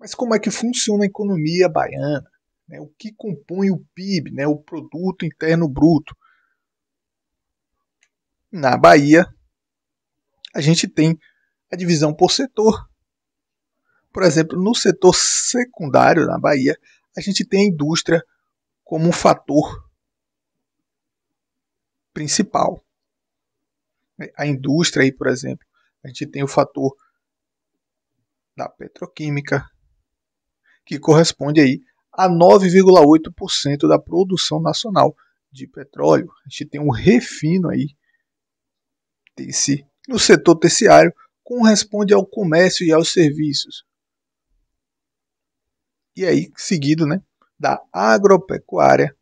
Mas como é que funciona a economia baiana? Né? O que compõe o PIB, né? o Produto Interno Bruto? Na Bahia, a gente tem a divisão por setor. Por exemplo, no setor secundário na Bahia, a gente tem a indústria como um fator principal. A indústria aí, por exemplo, a gente tem o fator da petroquímica, que corresponde aí a 9,8% da produção nacional de petróleo. A gente tem um refino aí desse, no setor terciário, corresponde ao comércio e aos serviços. E aí, seguido né, da agropecuária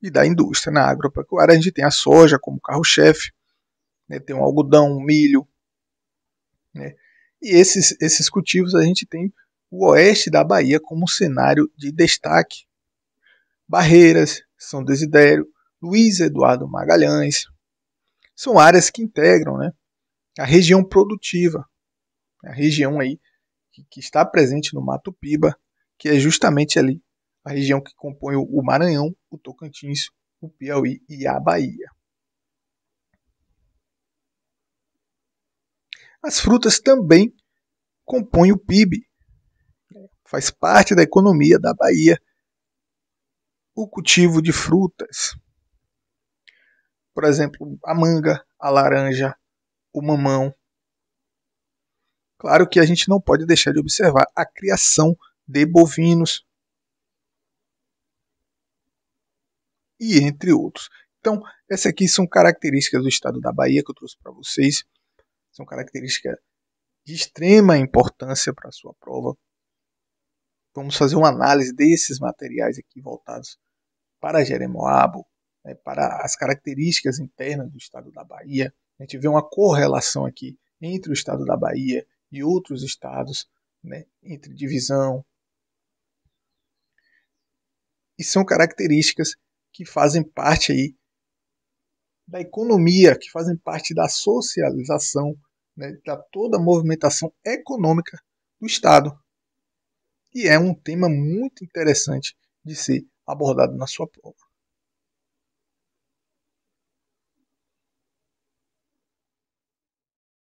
e da indústria. Na agropecuária, a gente tem a soja como carro-chefe, né, tem o algodão, o milho, né, e esses, esses cultivos a gente tem o oeste da Bahia como um cenário de destaque. Barreiras, São Desidério, Luiz Eduardo Magalhães, são áreas que integram né, a região produtiva, a região aí que, que está presente no Mato Piba, que é justamente ali a região que compõe o Maranhão, o Tocantins, o Piauí e a Bahia. As frutas também compõem o PIB, faz parte da economia da Bahia. O cultivo de frutas, por exemplo, a manga, a laranja, o mamão. Claro que a gente não pode deixar de observar a criação de bovinos e entre outros. Então, essas aqui são características do estado da Bahia que eu trouxe para vocês são características de extrema importância para a sua prova. Vamos fazer uma análise desses materiais aqui voltados para Jeremoabo, né, para as características internas do estado da Bahia. A gente vê uma correlação aqui entre o estado da Bahia e outros estados, né, entre divisão. E são características que fazem parte aí da economia, que fazem parte da socialização né, da toda a movimentação econômica do Estado. E é um tema muito interessante de ser abordado na sua prova.